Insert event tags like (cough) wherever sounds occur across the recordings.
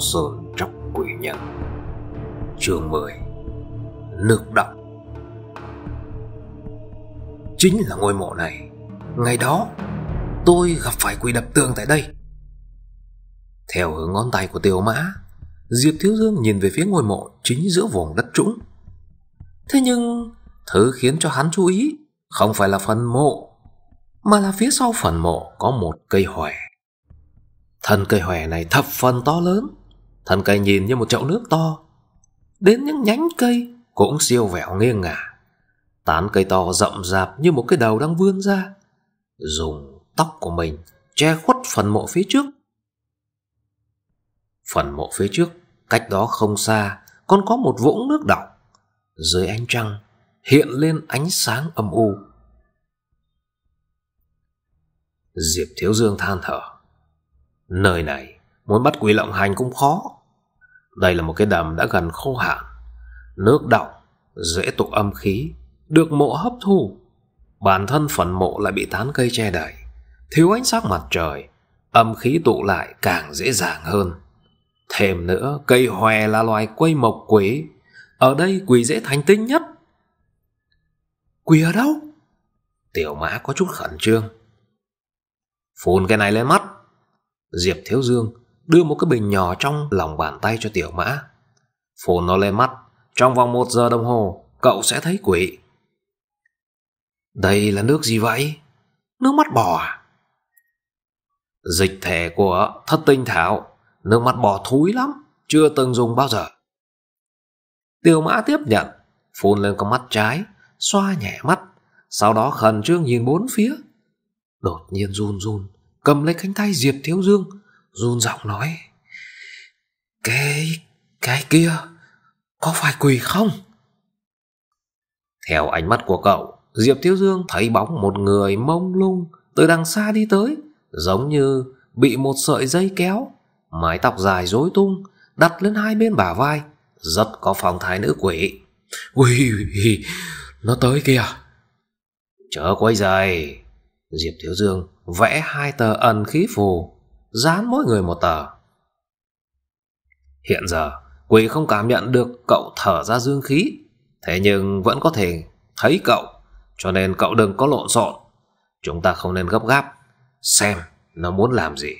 sơn trong quỷ nhân chương 10 Nước động Chính là ngôi mộ này Ngày đó tôi gặp phải quỷ đập tường tại đây Theo hướng ngón tay của tiêu mã Diệp Thiếu Dương nhìn về phía ngôi mộ chính giữa vùng đất trũng Thế nhưng thứ khiến cho hắn chú ý không phải là phần mộ Mà là phía sau phần mộ có một cây hòe Thân cây hòe này thập phần to lớn thân cây nhìn như một chậu nước to đến những nhánh cây cũng siêu vẹo nghiêng ngả tán cây to rậm rạp như một cái đầu đang vươn ra dùng tóc của mình che khuất phần mộ phía trước phần mộ phía trước cách đó không xa còn có một vũng nước đọng dưới ánh trăng hiện lên ánh sáng âm u diệp thiếu dương than thở nơi này muốn bắt quỷ lộng hành cũng khó đây là một cái đầm đã gần khô hạn, nước đọng, dễ tụ âm khí, được mộ hấp thu. Bản thân phần mộ lại bị tán cây che đậy, thiếu ánh sáng mặt trời, âm khí tụ lại càng dễ dàng hơn. Thêm nữa, cây hòe là loài quây mộc quỷ, ở đây quỷ dễ thành tinh nhất. Quỷ ở đâu? Tiểu mã có chút khẩn trương. Phun cái này lên mắt. Diệp Thiếu Dương đưa một cái bình nhỏ trong lòng bàn tay cho tiểu mã. Phù nó lên mắt, trong vòng một giờ đồng hồ, cậu sẽ thấy quỷ. Đây là nước gì vậy? Nước mắt bò à? Dịch thể của thất tinh thảo, nước mắt bò thúi lắm, chưa từng dùng bao giờ. Tiểu mã tiếp nhận, phun lên con mắt trái, xoa nhẹ mắt, sau đó khẩn trương nhìn bốn phía. Đột nhiên run run, cầm lấy cánh tay Diệp Thiếu Dương, run giọng nói cái cái kia có phải quỷ không theo ánh mắt của cậu diệp thiếu dương thấy bóng một người mông lung từ đằng xa đi tới giống như bị một sợi dây kéo mái tóc dài rối tung đặt lên hai bên bả vai rất có phong thái nữ quỷ ui nó tới kìa chớ quay dày diệp thiếu dương vẽ hai tờ ẩn khí phù dán mỗi người một tờ. Hiện giờ, quỷ không cảm nhận được cậu thở ra dương khí, thế nhưng vẫn có thể thấy cậu, cho nên cậu đừng có lộn xộn. Chúng ta không nên gấp gáp, xem nó muốn làm gì.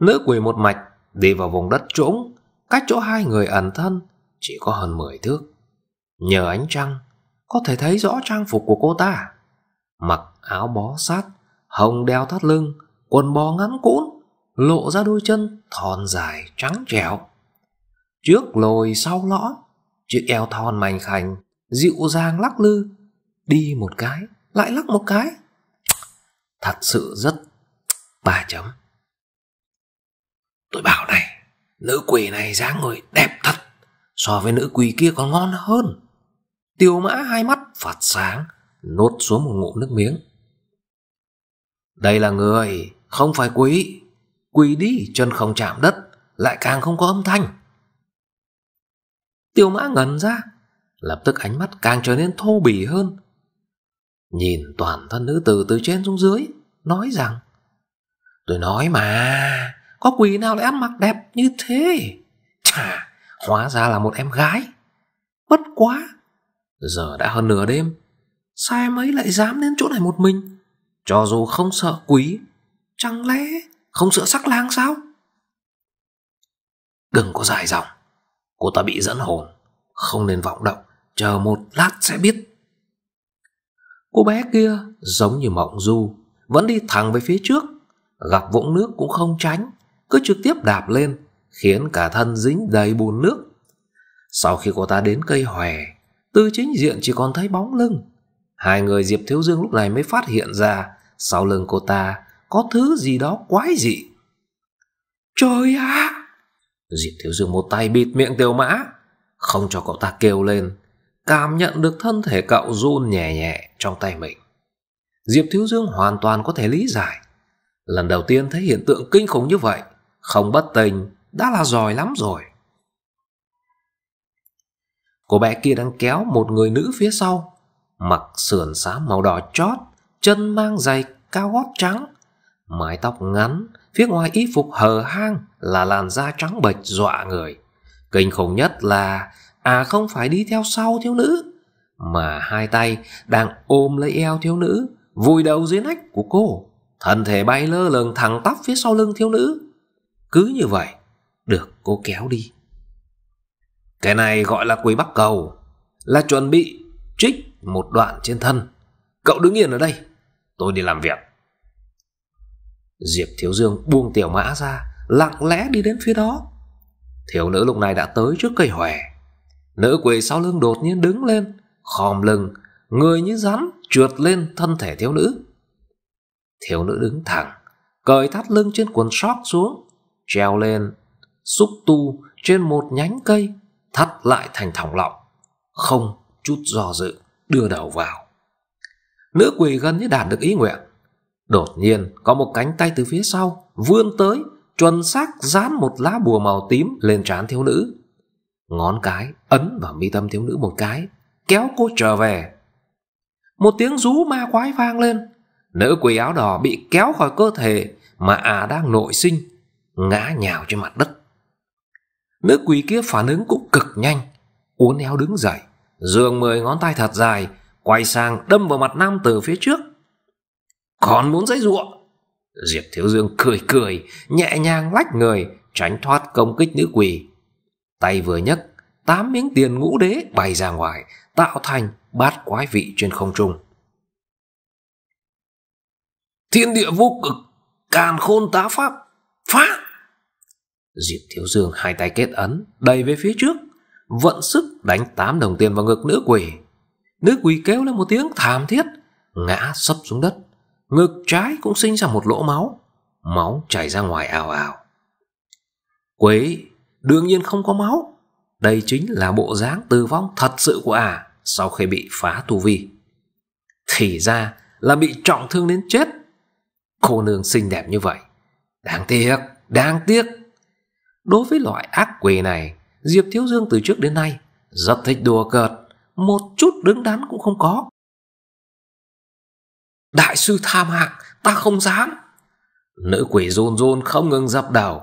Nữ quỷ một mạch đi vào vùng đất trũng, cách chỗ hai người ẩn thân chỉ có hơn 10 thước. Nhờ ánh trăng, có thể thấy rõ trang phục của cô ta. Mặc áo bó sát, hồng đeo thắt lưng, quần bò ngắn cũn lộ ra đôi chân thon dài trắng trẻo trước lồi sau lõm chiếc eo thon mảnh khảnh dịu dàng lắc lư đi một cái lại lắc một cái thật sự rất ba chấm tôi bảo này nữ quỷ này dáng người đẹp thật so với nữ quỷ kia còn ngon hơn tiêu mã hai mắt phạt sáng nốt xuống một ngụm nước miếng đây là người không phải quỳ Quỳ đi chân không chạm đất Lại càng không có âm thanh Tiêu mã ngẩn ra Lập tức ánh mắt càng trở nên thô bỉ hơn Nhìn toàn thân nữ tử từ trên xuống dưới Nói rằng Tôi nói mà Có quỳ nào lại ăn mặc đẹp như thế Chà Hóa ra là một em gái Bất quá Giờ đã hơn nửa đêm sao em ấy lại dám đến chỗ này một mình Cho dù không sợ quý chẳng lẽ không sợ sắc lang sao đừng có dài dòng cô ta bị dẫn hồn không nên vọng động chờ một lát sẽ biết cô bé kia giống như mộng du vẫn đi thẳng về phía trước gặp vũng nước cũng không tránh cứ trực tiếp đạp lên khiến cả thân dính đầy bùn nước sau khi cô ta đến cây hòe tư chính diện chỉ còn thấy bóng lưng hai người diệp thiếu dương lúc này mới phát hiện ra sau lưng cô ta có thứ gì đó quái dị trời ạ diệp thiếu dương một tay bịt miệng tiểu mã không cho cậu ta kêu lên cảm nhận được thân thể cậu run nhẹ nhẹ trong tay mình diệp thiếu dương hoàn toàn có thể lý giải lần đầu tiên thấy hiện tượng kinh khủng như vậy không bất tình đã là giỏi lắm rồi cô bé kia đang kéo một người nữ phía sau mặc sườn xám màu đỏ chót chân mang giày cao gót trắng mái tóc ngắn, phía ngoài y phục hờ hang là làn da trắng bệch dọa người. Kinh khủng nhất là à không phải đi theo sau thiếu nữ, mà hai tay đang ôm lấy eo thiếu nữ, vùi đầu dưới nách của cô, thân thể bay lơ lửng thẳng tắp phía sau lưng thiếu nữ. Cứ như vậy, được cô kéo đi. Cái này gọi là quỳ bắt cầu, là chuẩn bị trích một đoạn trên thân. Cậu đứng yên ở đây, tôi đi làm việc. Diệp Thiếu Dương buông tiểu mã ra, lặng lẽ đi đến phía đó. Thiếu nữ lúc này đã tới trước cây hòe. Nữ quỷ sau lưng đột nhiên đứng lên, khòm lưng, người như rắn trượt lên thân thể thiếu nữ. Thiếu nữ đứng thẳng, cởi thắt lưng trên quần sóc xuống, treo lên, xúc tu trên một nhánh cây, thắt lại thành thòng lọng. Không chút do dự, đưa đầu vào. Nữ quỷ gần như đạt được ý nguyện, Đột nhiên có một cánh tay từ phía sau vươn tới, chuẩn xác dán một lá bùa màu tím lên trán thiếu nữ. Ngón cái ấn vào mi tâm thiếu nữ một cái, kéo cô trở về. Một tiếng rú ma quái vang lên, nữ quỷ áo đỏ bị kéo khỏi cơ thể mà à đang nội sinh, ngã nhào trên mặt đất. Nữ quỷ kia phản ứng cũng cực nhanh, uốn éo đứng dậy, dường mười ngón tay thật dài, quay sang đâm vào mặt nam từ phía trước còn muốn dãy ruộng diệp thiếu dương cười cười nhẹ nhàng lách người tránh thoát công kích nữ quỳ, tay vừa nhấc tám miếng tiền ngũ đế bay ra ngoài tạo thành bát quái vị trên không trung thiên địa vô cực càn khôn tá pháp phá diệp thiếu dương hai tay kết ấn đầy về phía trước vận sức đánh tám đồng tiền vào ngực nữ quỳ, nữ quỳ kêu lên một tiếng thảm thiết ngã sấp xuống đất ngực trái cũng sinh ra một lỗ máu máu chảy ra ngoài ào ào quế đương nhiên không có máu đây chính là bộ dáng tử vong thật sự của ả à sau khi bị phá tu vi thì ra là bị trọng thương đến chết cô nương xinh đẹp như vậy đáng tiếc đáng tiếc đối với loại ác quỷ này diệp thiếu dương từ trước đến nay rất thích đùa cợt một chút đứng đắn cũng không có Đại sư tham hạng, ta không dám. Nữ quỷ run run không ngừng dập đầu.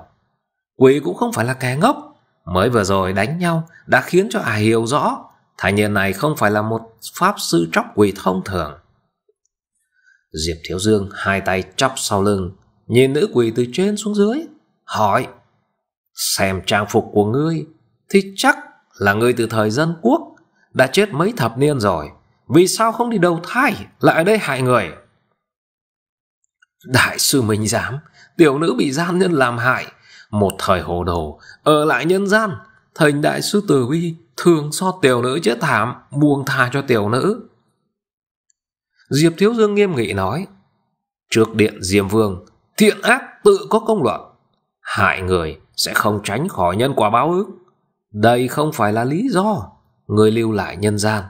Quỷ cũng không phải là kẻ ngốc. Mới vừa rồi đánh nhau đã khiến cho ả à hiểu rõ. Thanh niên này không phải là một pháp sư tróc quỷ thông thường. Diệp Thiếu Dương hai tay chắp sau lưng, nhìn nữ quỷ từ trên xuống dưới, hỏi Xem trang phục của ngươi thì chắc là ngươi từ thời dân quốc đã chết mấy thập niên rồi. Vì sao không đi đầu thai lại ở đây hại người? Đại sư mình dám, tiểu nữ bị gian nhân làm hại. Một thời hồ đồ, ở lại nhân gian. Thành đại sư tử vi, thường so tiểu nữ chết thảm, buông tha cho tiểu nữ. Diệp Thiếu Dương nghiêm nghị nói, trước điện Diêm Vương, thiện ác tự có công luận. Hại người sẽ không tránh khỏi nhân quả báo ứng. Đây không phải là lý do người lưu lại nhân gian.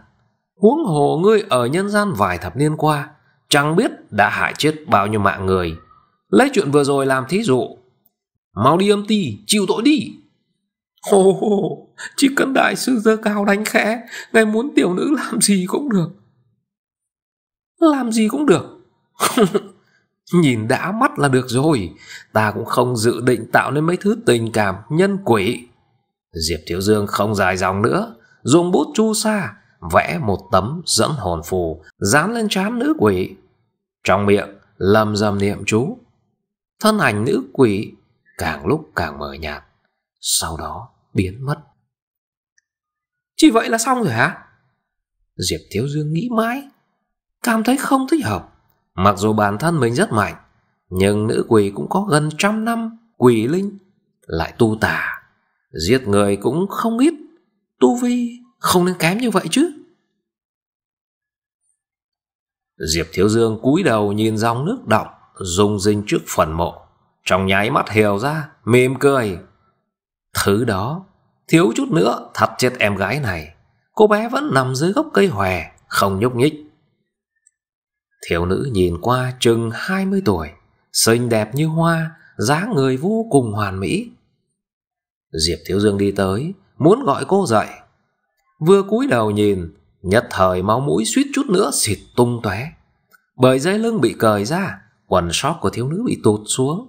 Huống hồ ngươi ở nhân gian vài thập niên qua, chẳng biết đã hại chết bao nhiêu mạng người. Lấy chuyện vừa rồi làm thí dụ. Mau đi âm ti, chịu tội đi. Hồ hồ, chỉ cần đại sư dơ cao đánh khẽ, ngài muốn tiểu nữ làm gì cũng được. Làm gì cũng được. (laughs) Nhìn đã mắt là được rồi, ta cũng không dự định tạo nên mấy thứ tình cảm nhân quỷ. Diệp Thiếu Dương không dài dòng nữa, dùng bút chu sa, vẽ một tấm dẫn hồn phù, dán lên trán nữ quỷ. Trong miệng lầm rầm niệm chú Thân ảnh nữ quỷ càng lúc càng mờ nhạt Sau đó biến mất Chỉ vậy là xong rồi hả? Diệp Thiếu Dương nghĩ mãi Cảm thấy không thích hợp Mặc dù bản thân mình rất mạnh Nhưng nữ quỷ cũng có gần trăm năm Quỷ linh Lại tu tà Giết người cũng không ít Tu vi không nên kém như vậy chứ Diệp Thiếu Dương cúi đầu nhìn dòng nước động, rung rinh trước phần mộ. Trong nháy mắt hiểu ra, mỉm cười. Thứ đó, thiếu chút nữa thật chết em gái này. Cô bé vẫn nằm dưới gốc cây hòe, không nhúc nhích. Thiếu nữ nhìn qua chừng 20 tuổi, xinh đẹp như hoa, dáng người vô cùng hoàn mỹ. Diệp Thiếu Dương đi tới, muốn gọi cô dậy. Vừa cúi đầu nhìn, Nhất thời máu mũi suýt chút nữa xịt tung tóe Bởi dây lưng bị cởi ra, quần sót của thiếu nữ bị tụt xuống,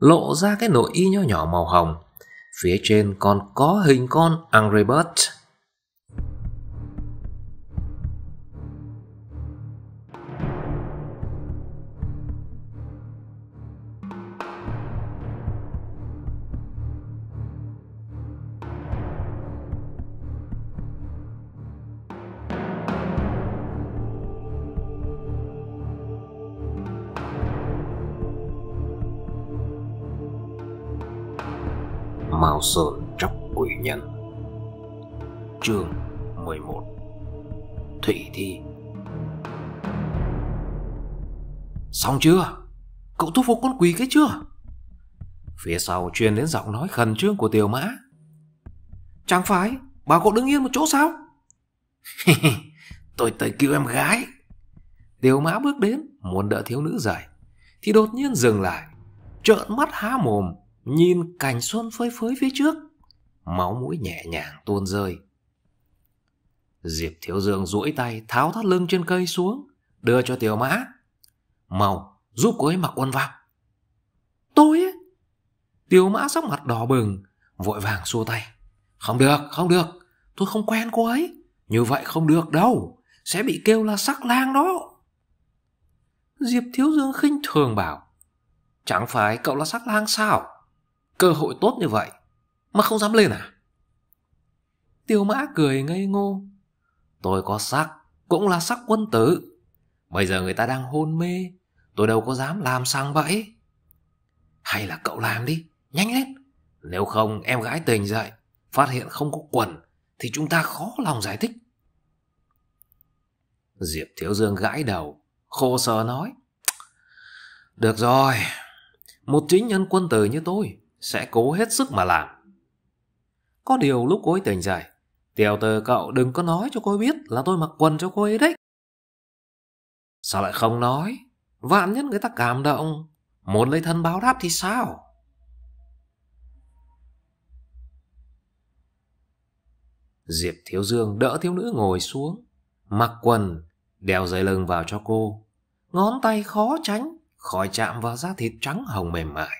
lộ ra cái nội y nho nhỏ màu hồng. Phía trên còn có hình con Angrebert Mao Sơn trong quỷ nhân Chương 11 Thủy Thi Xong chưa? Cậu thu phục con quỷ cái chưa? Phía sau truyền đến giọng nói khẩn trương của Tiểu Mã Chẳng phải Bảo cậu đứng yên một chỗ sao? (laughs) tôi tới cứu em gái Tiểu Mã bước đến Muốn đỡ thiếu nữ dậy Thì đột nhiên dừng lại Trợn mắt há mồm nhìn cảnh xuân phơi phới phía trước máu mũi nhẹ nhàng tuôn rơi diệp thiếu dương duỗi tay tháo thắt lưng trên cây xuống đưa cho tiểu mã màu giúp cô ấy mặc quần vạc tôi ấy tiểu mã sắc mặt đỏ bừng vội vàng xua tay không được không được tôi không quen cô ấy như vậy không được đâu sẽ bị kêu là sắc lang đó diệp thiếu dương khinh thường bảo chẳng phải cậu là sắc lang sao Cơ hội tốt như vậy Mà không dám lên à Tiêu mã cười ngây ngô Tôi có sắc Cũng là sắc quân tử Bây giờ người ta đang hôn mê Tôi đâu có dám làm sang vậy? Hay là cậu làm đi Nhanh lên Nếu không em gái tình dậy Phát hiện không có quần Thì chúng ta khó lòng giải thích Diệp Thiếu Dương gãi đầu Khô sờ nói Được rồi Một chính nhân quân tử như tôi sẽ cố hết sức mà làm. Có điều lúc cô ấy tỉnh dậy, tiểu tử cậu đừng có nói cho cô ấy biết là tôi mặc quần cho cô ấy đấy. Sao lại không nói? Vạn nhất người ta cảm động, muốn lấy thân báo đáp thì sao? Diệp Thiếu Dương đỡ thiếu nữ ngồi xuống, mặc quần, đeo dây lưng vào cho cô. Ngón tay khó tránh, khỏi chạm vào da thịt trắng hồng mềm mại.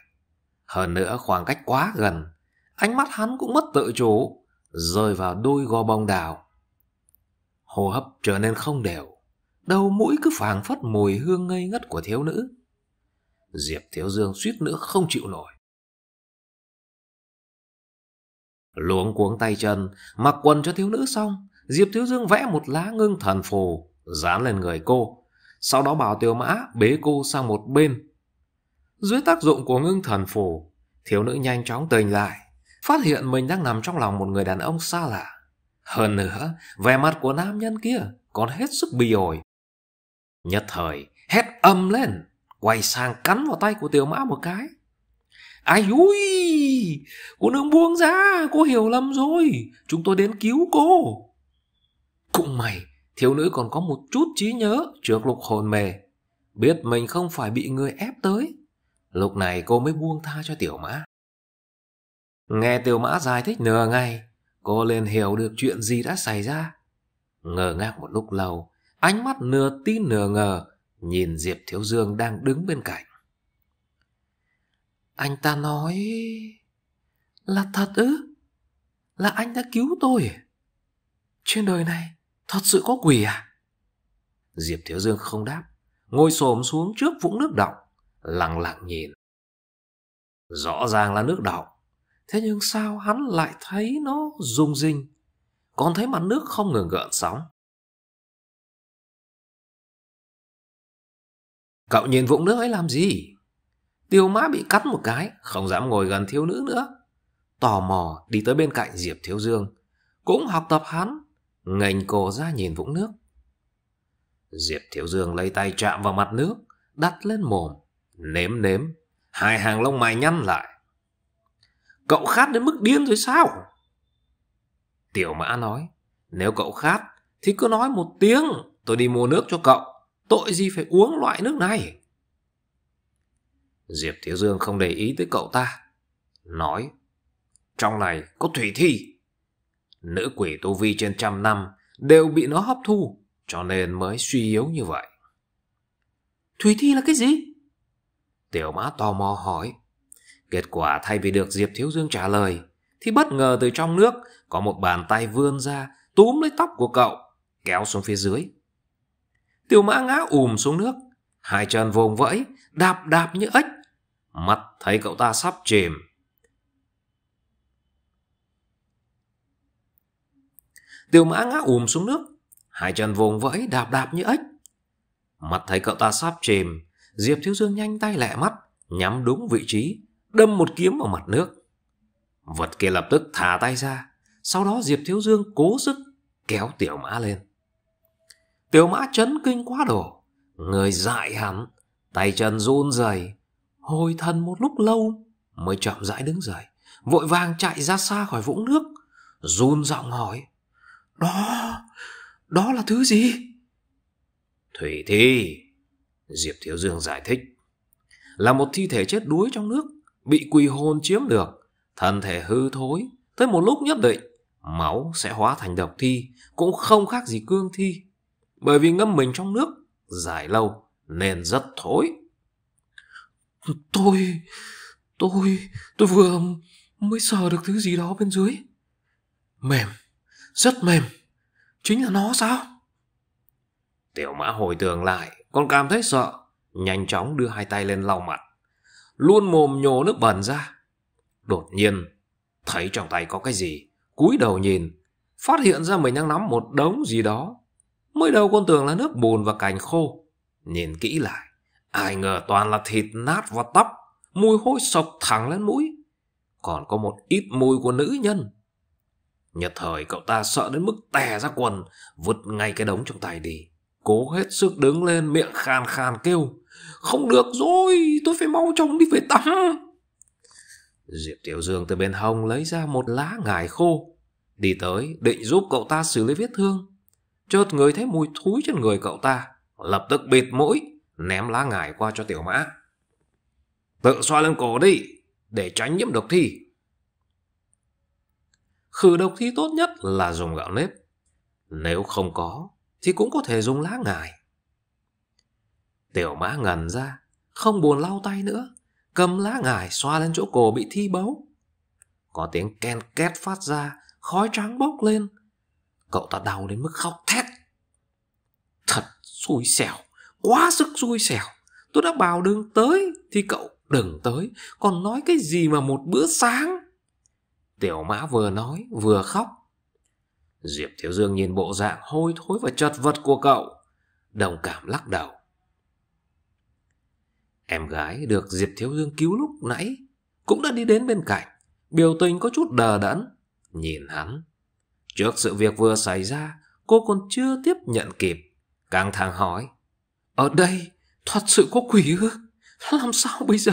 Hơn nữa khoảng cách quá gần, ánh mắt hắn cũng mất tự chủ, rơi vào đôi gò bông đào. Hô hấp trở nên không đều, đầu mũi cứ phảng phất mùi hương ngây ngất của thiếu nữ. Diệp Thiếu Dương suýt nữa không chịu nổi. Luống cuống tay chân, mặc quần cho thiếu nữ xong, Diệp Thiếu Dương vẽ một lá ngưng thần phù, dán lên người cô. Sau đó bảo Tiêu Mã bế cô sang một bên, dưới tác dụng của ngưng thần phù thiếu nữ nhanh chóng tỉnh lại, phát hiện mình đang nằm trong lòng một người đàn ông xa lạ. Hơn nữa, vẻ mặt của nam nhân kia còn hết sức bì ổi. Nhất thời, hét âm lên, quay sang cắn vào tay của tiểu mã một cái. Ai ui, cô đừng buông ra, cô hiểu lầm rồi, chúng tôi đến cứu cô. Cũng mày, thiếu nữ còn có một chút trí nhớ trước lục hồn mề. Biết mình không phải bị người ép tới, Lúc này cô mới buông tha cho Tiểu Mã. Nghe Tiểu Mã giải thích nửa ngày, cô liền hiểu được chuyện gì đã xảy ra. Ngờ ngác một lúc lâu, ánh mắt nửa tin nửa ngờ, nhìn Diệp Thiếu Dương đang đứng bên cạnh. Anh ta nói... Là thật ư? Là anh đã cứu tôi à? Trên đời này thật sự có quỷ à? Diệp Thiếu Dương không đáp Ngồi xổm xuống trước vũng nước động lặng lặng nhìn. Rõ ràng là nước đọng, thế nhưng sao hắn lại thấy nó rung rinh, còn thấy mặt nước không ngừng gợn sóng. Cậu nhìn vũng nước ấy làm gì? Tiêu mã bị cắt một cái, không dám ngồi gần thiếu nữ nữa. Tò mò đi tới bên cạnh Diệp Thiếu Dương, cũng học tập hắn, ngành cổ ra nhìn vũng nước. Diệp Thiếu Dương lấy tay chạm vào mặt nước, đặt lên mồm, Nếm nếm, hai hàng lông mày nhăn lại. Cậu khát đến mức điên rồi sao? Tiểu mã nói, nếu cậu khát thì cứ nói một tiếng tôi đi mua nước cho cậu. Tội gì phải uống loại nước này? Diệp Thiếu Dương không để ý tới cậu ta. Nói, trong này có thủy thi. Nữ quỷ tu vi trên trăm năm đều bị nó hấp thu, cho nên mới suy yếu như vậy. Thủy thi là cái gì? Tiểu mã tò mò hỏi. Kết quả thay vì được Diệp Thiếu Dương trả lời, thì bất ngờ từ trong nước có một bàn tay vươn ra túm lấy tóc của cậu, kéo xuống phía dưới. Tiểu mã ngã ùm xuống nước, hai chân vùng vẫy, đạp đạp như ếch. mặt thấy cậu ta sắp chìm. Tiểu mã ngã ùm xuống nước, hai chân vùng vẫy, đạp đạp như ếch. mặt thấy cậu ta sắp chìm, Diệp Thiếu Dương nhanh tay lẹ mắt, nhắm đúng vị trí, đâm một kiếm vào mặt nước. Vật kia lập tức thả tay ra, sau đó Diệp Thiếu Dương cố sức kéo tiểu mã lên. Tiểu mã chấn kinh quá đổ, người dại hẳn, tay chân run rẩy, hồi thần một lúc lâu mới chậm rãi đứng dậy, vội vàng chạy ra xa khỏi vũng nước, run giọng hỏi: "Đó, đó là thứ gì?" "Thủy thi." Diệp Thiếu Dương giải thích. Là một thi thể chết đuối trong nước, bị quỷ hồn chiếm được, thân thể hư thối, tới một lúc nhất định, máu sẽ hóa thành độc thi, cũng không khác gì cương thi. Bởi vì ngâm mình trong nước, dài lâu, nên rất thối. Tôi, tôi, tôi vừa mới sờ được thứ gì đó bên dưới. Mềm, rất mềm, chính là nó sao? Tiểu mã hồi tưởng lại, còn cảm thấy sợ, nhanh chóng đưa hai tay lên lau mặt. Luôn mồm nhổ nước bẩn ra. Đột nhiên, thấy trong tay có cái gì. cúi đầu nhìn, phát hiện ra mình đang nắm một đống gì đó. Mới đầu con tưởng là nước bùn và cành khô. Nhìn kỹ lại, ai ngờ toàn là thịt nát và tóc, mùi hôi sộc thẳng lên mũi. Còn có một ít mùi của nữ nhân. Nhật thời cậu ta sợ đến mức tè ra quần, vứt ngay cái đống trong tay đi. Cố hết sức đứng lên miệng khan khan kêu. Không được rồi, tôi phải mau chóng đi về tắm. Diệp Tiểu Dương từ bên hông lấy ra một lá ngải khô. Đi tới định giúp cậu ta xử lý vết thương. Chợt người thấy mùi thúi trên người cậu ta. Lập tức bịt mũi, ném lá ngải qua cho Tiểu Mã. Tự xoa lên cổ đi, để tránh nhiễm độc thi. Khử độc thi tốt nhất là dùng gạo nếp. Nếu không có, thì cũng có thể dùng lá ngải. Tiểu mã ngẩn ra, không buồn lau tay nữa, cầm lá ngải xoa lên chỗ cổ bị thi bấu. Có tiếng ken két phát ra, khói trắng bốc lên. Cậu ta đau đến mức khóc thét. Thật xui xẻo, quá sức xui xẻo. Tôi đã bảo đừng tới, thì cậu đừng tới, còn nói cái gì mà một bữa sáng. Tiểu mã vừa nói vừa khóc Diệp Thiếu Dương nhìn bộ dạng hôi thối và chật vật của cậu, đồng cảm lắc đầu. Em gái được Diệp Thiếu Dương cứu lúc nãy cũng đã đi đến bên cạnh, biểu tình có chút đờ đẫn, nhìn hắn. Trước sự việc vừa xảy ra, cô còn chưa tiếp nhận kịp, căng thẳng hỏi. Ở đây, thật sự có quỷ ư? Làm sao bây giờ?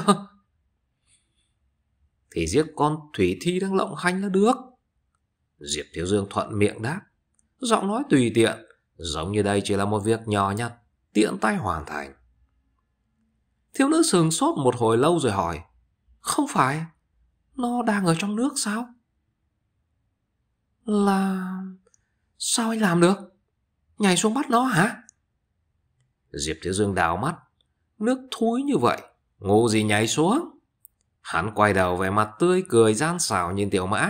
Thì giết con Thủy Thi đang lộng hành là được. Diệp Thiếu Dương thuận miệng đáp. Giọng nói tùy tiện, giống như đây chỉ là một việc nhỏ nhặt, tiện tay hoàn thành. Thiếu nữ sừng sốt một hồi lâu rồi hỏi. Không phải, nó đang ở trong nước sao? Là... sao anh làm được? Nhảy xuống bắt nó hả? Diệp Thiếu Dương đào mắt. Nước thúi như vậy, ngu gì nhảy xuống? Hắn quay đầu về mặt tươi cười gian xảo nhìn tiểu mã.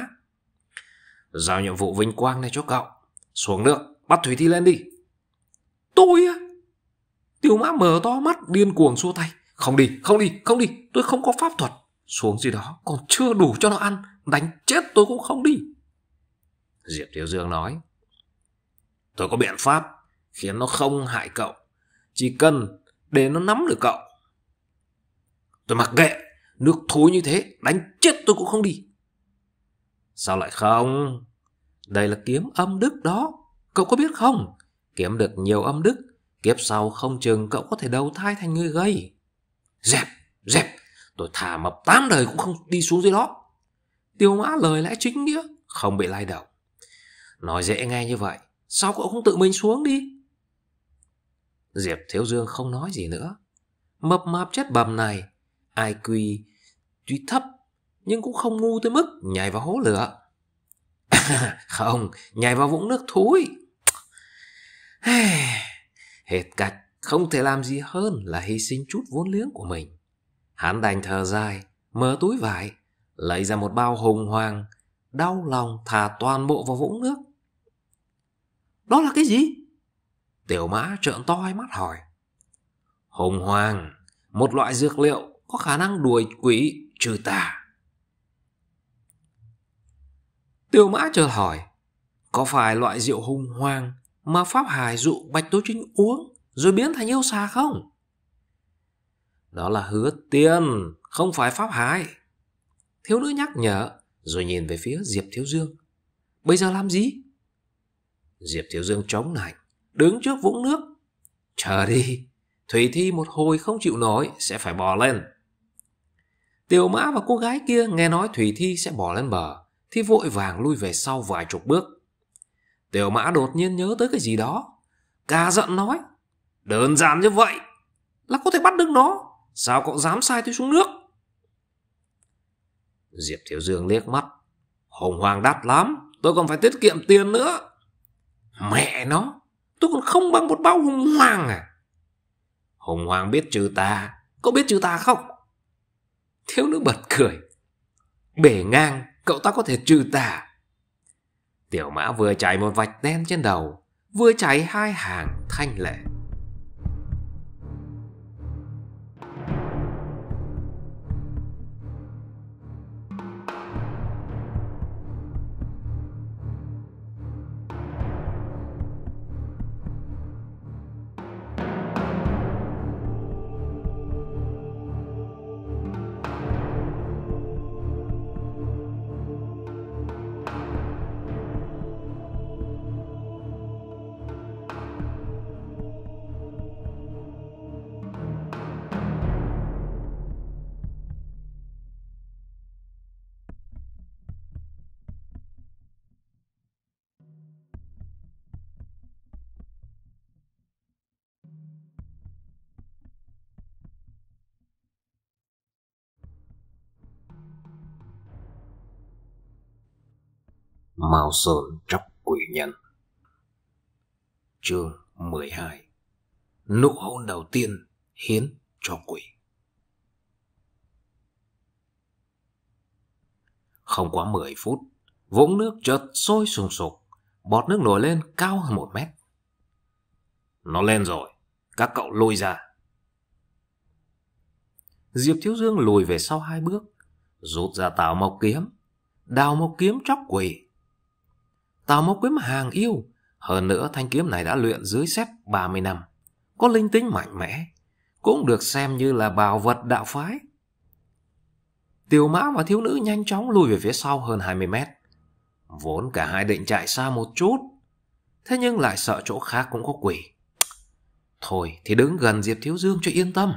Giao nhiệm vụ vinh quang này cho cậu Xuống nước bắt Thủy Thi lên đi Tôi á Tiểu mã mở to mắt điên cuồng xua tay Không đi không đi không đi Tôi không có pháp thuật Xuống gì đó còn chưa đủ cho nó ăn Đánh chết tôi cũng không đi Diệp tiểu Dương nói Tôi có biện pháp Khiến nó không hại cậu Chỉ cần để nó nắm được cậu Tôi mặc kệ Nước thối như thế Đánh chết tôi cũng không đi Sao lại không? Đây là kiếm âm đức đó. Cậu có biết không? Kiếm được nhiều âm đức. Kiếp sau không chừng cậu có thể đầu thai thành người gây. Dẹp, dẹp. Tôi thả mập tám đời cũng không đi xuống dưới đó. Tiêu mã lời lẽ chính nghĩa. Không bị lai động. Nói dễ nghe như vậy. Sao cậu không tự mình xuống đi? Diệp Thiếu Dương không nói gì nữa. Mập mạp chết bầm này. ai quy tuy thấp nhưng cũng không ngu tới mức nhảy vào hố lửa. (laughs) không, nhảy vào vũng nước thối (sighs) Hết cách, không thể làm gì hơn là hy sinh chút vốn liếng của mình. Hắn đành thở dài, mở túi vải, lấy ra một bao hùng hoàng, đau lòng thả toàn bộ vào vũng nước. Đó là cái gì? Tiểu mã trợn to hai mắt hỏi. Hùng hoàng, một loại dược liệu có khả năng đuổi quỷ trừ tà. Tiêu mã chợt hỏi, có phải loại rượu hùng hoang mà Pháp Hải dụ Bạch Tố Trinh uống rồi biến thành yêu xà không? Đó là hứa tiên, không phải Pháp Hải. Thiếu nữ nhắc nhở, rồi nhìn về phía Diệp Thiếu Dương. Bây giờ làm gì? Diệp Thiếu Dương chống nạnh, đứng trước vũng nước. Chờ đi, Thủy Thi một hồi không chịu nổi sẽ phải bò lên. Tiểu mã và cô gái kia nghe nói Thủy Thi sẽ bỏ lên bờ thì vội vàng lui về sau vài chục bước. Tiểu mã đột nhiên nhớ tới cái gì đó. Ca giận nói. Đơn giản như vậy là có thể bắt được nó. Sao cậu dám sai tôi xuống nước? Diệp Thiếu Dương liếc mắt. Hồng hoàng đắt lắm. Tôi còn phải tiết kiệm tiền nữa. Mẹ nó. Tôi còn không bằng một bao hồng hoàng à. Hồng hoàng biết trừ ta. Cậu biết trừ ta không? Thiếu nữ bật cười. Bể ngang cậu ta có thể trừ tà. Tiểu mã vừa chạy một vạch đen trên đầu, vừa chạy hai hàng thanh lệ. Mao Sơn tróc quỷ nhân Chương 12 Nụ hôn đầu tiên hiến cho quỷ Không quá 10 phút, vũng nước chợt sôi sùng sục, bọt nước nổi lên cao hơn một mét. Nó lên rồi, các cậu lôi ra. Diệp Thiếu Dương lùi về sau hai bước, rút ra tào mộc kiếm, đào mộc kiếm chóc quỷ, Tào Mộc Kiếm hàng yêu, hơn nữa thanh kiếm này đã luyện dưới xếp 30 năm, có linh tính mạnh mẽ, cũng được xem như là bảo vật đạo phái. Tiểu mã và thiếu nữ nhanh chóng lùi về phía sau hơn 20 mét. Vốn cả hai định chạy xa một chút, thế nhưng lại sợ chỗ khác cũng có quỷ. Thôi thì đứng gần Diệp Thiếu Dương cho yên tâm.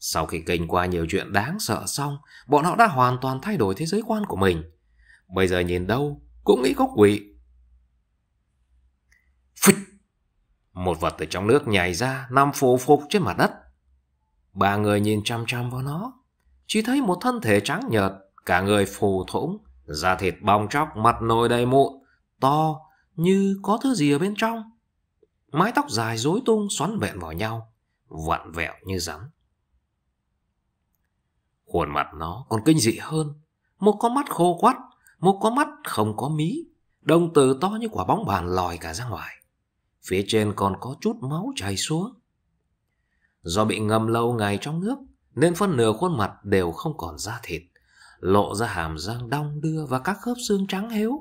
Sau khi kinh qua nhiều chuyện đáng sợ xong, bọn họ đã hoàn toàn thay đổi thế giới quan của mình. Bây giờ nhìn đâu cũng nghĩ có quỷ. Phịch! Một vật từ trong nước nhảy ra, nằm phù phục trên mặt đất. Ba người nhìn chăm chăm vào nó, chỉ thấy một thân thể trắng nhợt, cả người phù thủng, da thịt bong chóc, mặt nồi đầy mụn, to như có thứ gì ở bên trong. Mái tóc dài rối tung xoắn vẹn vào nhau, vặn vẹo như rắn. Khuôn mặt nó còn kinh dị hơn, một con mắt khô quắt, một có mắt không có mí, đồng tử to như quả bóng bàn lòi cả ra ngoài. Phía trên còn có chút máu chảy xuống. Do bị ngâm lâu ngày trong nước, nên phân nửa khuôn mặt đều không còn da thịt, lộ ra hàm răng đong đưa và các khớp xương trắng héo.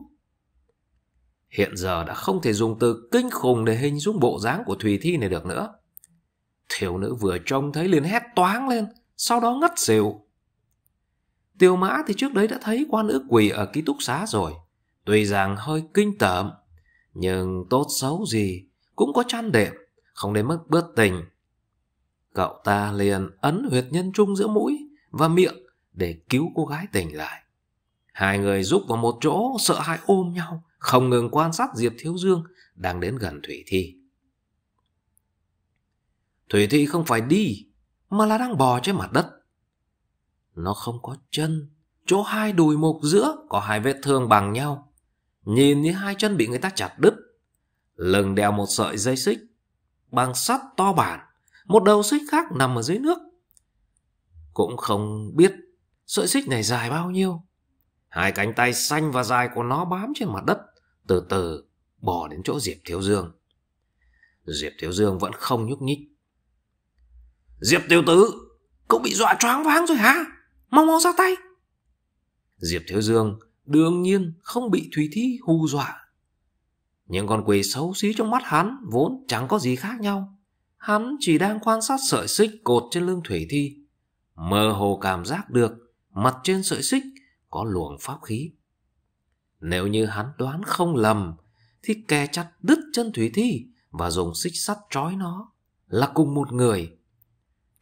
Hiện giờ đã không thể dùng từ kinh khủng để hình dung bộ dáng của Thùy Thi này được nữa. Thiếu nữ vừa trông thấy liền hét toáng lên, sau đó ngất xỉu. Tiêu mã thì trước đấy đã thấy quan nữ quỷ ở ký túc xá rồi. Tuy rằng hơi kinh tởm, nhưng tốt xấu gì cũng có chăn đệm, không đến mức bớt tình. Cậu ta liền ấn huyệt nhân trung giữa mũi và miệng để cứu cô gái tỉnh lại. Hai người rúc vào một chỗ sợ hãi ôm nhau, không ngừng quan sát Diệp Thiếu Dương đang đến gần Thủy Thi. Thủy Thi không phải đi, mà là đang bò trên mặt đất. Nó không có chân Chỗ hai đùi mục giữa Có hai vết thương bằng nhau Nhìn như hai chân bị người ta chặt đứt Lừng đeo một sợi dây xích Bằng sắt to bản Một đầu xích khác nằm ở dưới nước Cũng không biết Sợi xích này dài bao nhiêu Hai cánh tay xanh và dài của nó bám trên mặt đất Từ từ bò đến chỗ Diệp Thiếu Dương Diệp Thiếu Dương vẫn không nhúc nhích Diệp Tiểu Tử Cậu bị dọa choáng váng rồi hả mau mau ra tay diệp thiếu dương đương nhiên không bị thúy thi hù dọa những con quỷ xấu xí trong mắt hắn vốn chẳng có gì khác nhau hắn chỉ đang quan sát sợi xích cột trên lưng thủy thi mơ hồ cảm giác được mặt trên sợi xích có luồng pháp khí nếu như hắn đoán không lầm thì kè chặt đứt chân thủy thi và dùng xích sắt trói nó là cùng một người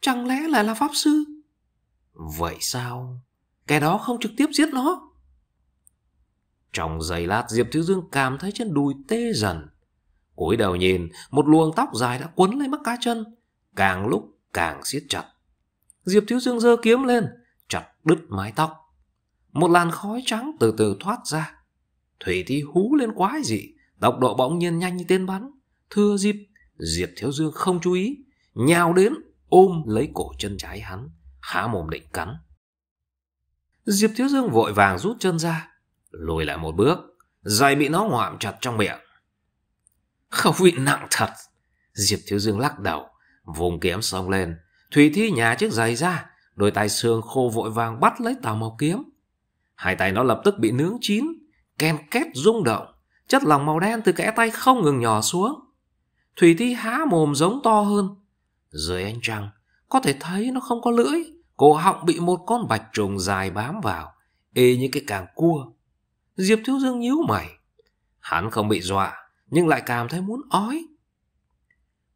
chẳng lẽ lại là pháp sư Vậy sao? Cái đó không trực tiếp giết nó. Trong giây lát Diệp Thiếu Dương cảm thấy chân đùi tê dần. cúi đầu nhìn, một luồng tóc dài đã quấn lấy mắt cá chân. Càng lúc càng siết chặt. Diệp Thiếu Dương giơ kiếm lên, chặt đứt mái tóc. Một làn khói trắng từ từ thoát ra. Thủy Thi hú lên quái dị, tốc độ bỗng nhiên nhanh như tên bắn. Thưa Diệp Diệp Thiếu Dương không chú ý, nhào đến ôm lấy cổ chân trái hắn há mồm định cắn. Diệp Thiếu Dương vội vàng rút chân ra, lùi lại một bước, giày bị nó ngoạm chặt trong miệng. Khẩu vị nặng thật, Diệp Thiếu Dương lắc đầu, vùng kiếm xông lên, Thủy Thi nhả chiếc giày ra, đôi tay xương khô vội vàng bắt lấy tàu màu kiếm. Hai tay nó lập tức bị nướng chín, ken két rung động, chất lỏng màu đen từ kẽ tay không ngừng nhỏ xuống. Thủy Thi há mồm giống to hơn. Dưới ánh trăng, có thể thấy nó không có lưỡi, Cổ họng bị một con bạch trùng dài bám vào, ê như cái càng cua. Diệp Thiếu Dương nhíu mày. Hắn không bị dọa, nhưng lại cảm thấy muốn ói.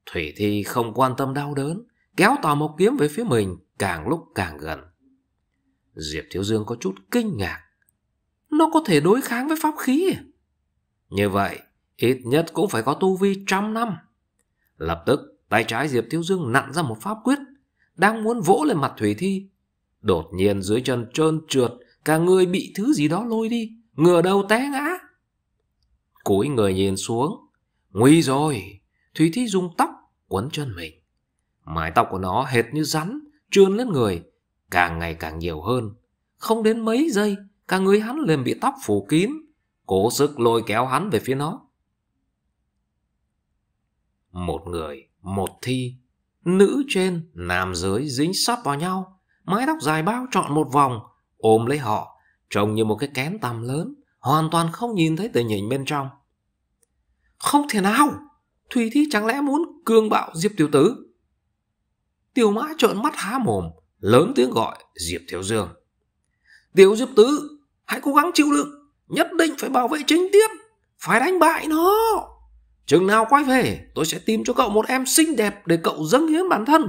Thủy Thi không quan tâm đau đớn, kéo tò một kiếm về phía mình, càng lúc càng gần. Diệp Thiếu Dương có chút kinh ngạc. Nó có thể đối kháng với pháp khí à? Như vậy, ít nhất cũng phải có tu vi trăm năm. Lập tức, tay trái Diệp Thiếu Dương nặn ra một pháp quyết đang muốn vỗ lên mặt Thủy Thi. Đột nhiên dưới chân trơn trượt, cả người bị thứ gì đó lôi đi, ngửa đầu té ngã. Cúi người nhìn xuống, nguy rồi, Thủy Thi dùng tóc quấn chân mình. Mái tóc của nó hệt như rắn, trươn lên người, càng ngày càng nhiều hơn. Không đến mấy giây, cả người hắn liền bị tóc phủ kín, cố sức lôi kéo hắn về phía nó. Một người, một thi, Nữ trên, nam dưới dính sắp vào nhau, mái tóc dài bao trọn một vòng, ôm lấy họ, trông như một cái kén tầm lớn, hoàn toàn không nhìn thấy tình hình bên trong. Không thể nào! Thùy Thi chẳng lẽ muốn cương bạo Diệp Tiểu Tứ? Tiểu Mã trợn mắt há mồm, lớn tiếng gọi Diệp Thiếu Dương. Tiểu Diệp Tứ, hãy cố gắng chịu đựng, nhất định phải bảo vệ chính tiết, phải đánh bại nó! Chừng nào quay về, tôi sẽ tìm cho cậu một em xinh đẹp để cậu dâng hiến bản thân.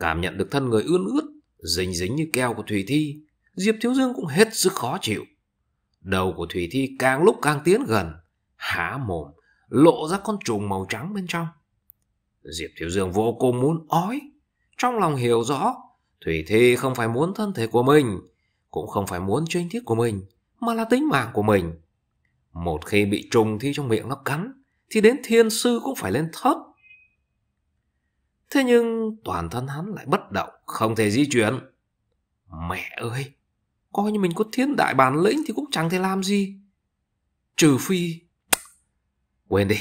Cảm nhận được thân người ươn ướt, dính dính như keo của Thủy Thi, Diệp Thiếu Dương cũng hết sức khó chịu. Đầu của Thủy Thi càng lúc càng tiến gần, há mồm, lộ ra con trùng màu trắng bên trong. Diệp Thiếu Dương vô cùng muốn ói, trong lòng hiểu rõ, Thủy Thi không phải muốn thân thể của mình, cũng không phải muốn trinh thiết của mình, mà là tính mạng của mình. Một khi bị trùng thi trong miệng nó cắn, thì đến thiên sư cũng phải lên thất. Thế nhưng toàn thân hắn lại bất động, không thể di chuyển. Mẹ ơi, coi như mình có thiên đại bản lĩnh thì cũng chẳng thể làm gì. Trừ phi... Quên đi,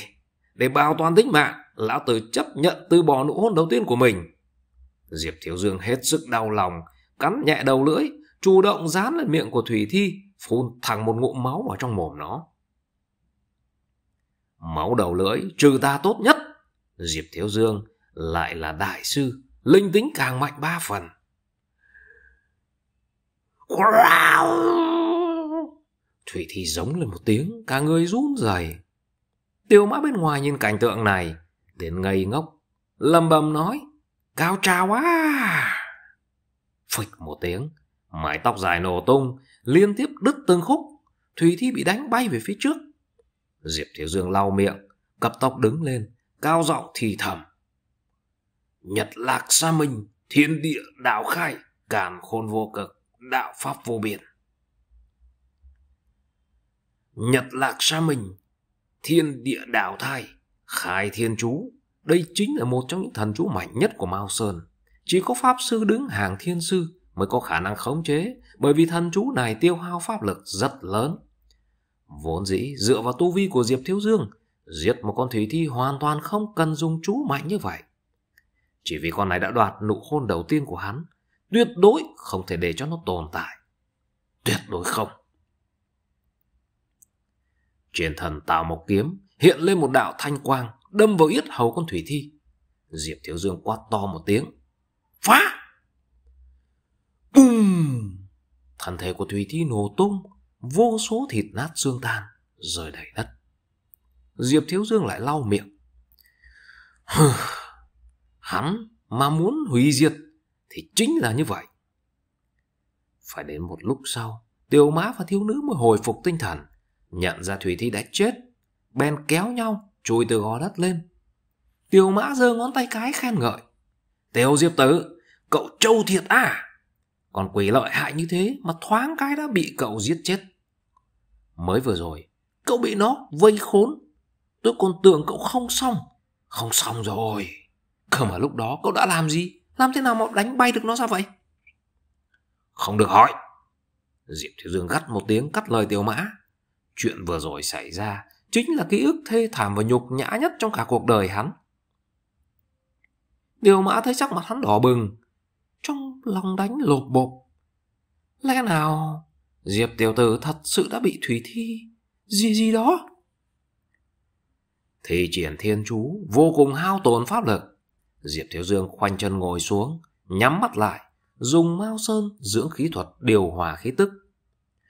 để bảo toàn tính mạng, lão tử chấp nhận từ bỏ nụ hôn đầu tiên của mình. Diệp Thiếu Dương hết sức đau lòng, cắn nhẹ đầu lưỡi, chủ động dán lên miệng của Thủy Thi, phun thẳng một ngụm máu vào trong mồm nó máu đầu lưỡi trừ ta tốt nhất diệp thiếu dương lại là đại sư linh tính càng mạnh ba phần thủy thi giống lên một tiếng cả người run rẩy tiêu mã bên ngoài nhìn cảnh tượng này đến ngây ngốc lầm bầm nói cao trào quá phịch một tiếng mái tóc dài nổ tung liên tiếp đứt từng khúc thủy thi bị đánh bay về phía trước Diệp Thiếu Dương lau miệng, cặp tóc đứng lên, cao giọng thì thầm. Nhật lạc xa mình, thiên địa đạo khai, càn khôn vô cực, đạo pháp vô biên. Nhật lạc xa mình, thiên địa đạo thai, khai thiên chú. Đây chính là một trong những thần chú mạnh nhất của Mao Sơn. Chỉ có Pháp Sư đứng hàng thiên sư mới có khả năng khống chế, bởi vì thần chú này tiêu hao pháp lực rất lớn. Vốn dĩ dựa vào tu vi của Diệp Thiếu Dương, giết một con thủy thi hoàn toàn không cần dùng chú mạnh như vậy. Chỉ vì con này đã đoạt nụ hôn đầu tiên của hắn, tuyệt đối không thể để cho nó tồn tại. Tuyệt đối không. Truyền thần tạo một kiếm, hiện lên một đạo thanh quang, đâm vào yết hầu con thủy thi. Diệp Thiếu Dương quát to một tiếng. Phá! Bùm! Thân thể của thủy thi nổ tung, vô số thịt nát xương tan rời đầy đất diệp thiếu dương lại lau miệng hắn mà muốn hủy diệt thì chính là như vậy phải đến một lúc sau tiêu mã và thiếu nữ mới hồi phục tinh thần nhận ra thủy thi đã chết bèn kéo nhau chui từ gò đất lên tiêu mã giơ ngón tay cái khen ngợi tiêu diệp tử cậu trâu thiệt à còn quỷ lợi hại như thế mà thoáng cái đã bị cậu giết chết Mới vừa rồi, cậu bị nó vây khốn. Tôi còn tưởng cậu không xong. Không xong rồi. Cơ mà lúc đó cậu đã làm gì? Làm thế nào mà đánh bay được nó ra vậy? Không được hỏi. Diệp Thiếu Dương gắt một tiếng cắt lời Tiểu Mã. Chuyện vừa rồi xảy ra chính là ký ức thê thảm và nhục nhã nhất trong cả cuộc đời hắn. Tiểu mã thấy sắc mặt hắn đỏ bừng, trong lòng đánh lột bột. Lẽ nào Diệp tiểu tử thật sự đã bị thủy thi gì gì đó. Thì triển thiên chú vô cùng hao tổn pháp lực. Diệp Thiếu Dương khoanh chân ngồi xuống, nhắm mắt lại, dùng mao sơn dưỡng khí thuật điều hòa khí tức.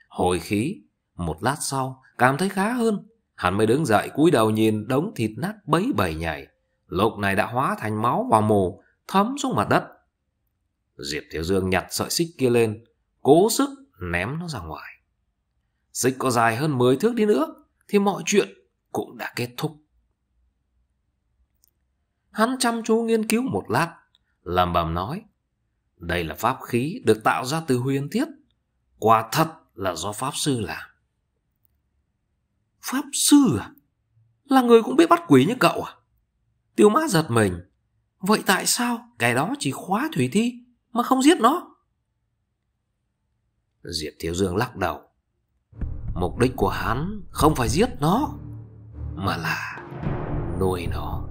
Hồi khí, một lát sau cảm thấy khá hơn, hắn mới đứng dậy cúi đầu nhìn đống thịt nát bấy bầy nhảy, lúc này đã hóa thành máu và mồ thấm xuống mặt đất. Diệp Thiếu Dương nhặt sợi xích kia lên, cố sức ném nó ra ngoài. Xích có dài hơn 10 thước đi nữa thì mọi chuyện cũng đã kết thúc. Hắn chăm chú nghiên cứu một lát, làm bầm nói. Đây là pháp khí được tạo ra từ huyền thiết. Quả thật là do pháp sư làm. Pháp sư à? Là người cũng biết bắt quỷ như cậu à? Tiêu mã giật mình. Vậy tại sao cái đó chỉ khóa thủy thi mà không giết nó? Diệp Thiếu Dương lắc đầu Mục đích của hắn không phải giết nó Mà là nuôi nó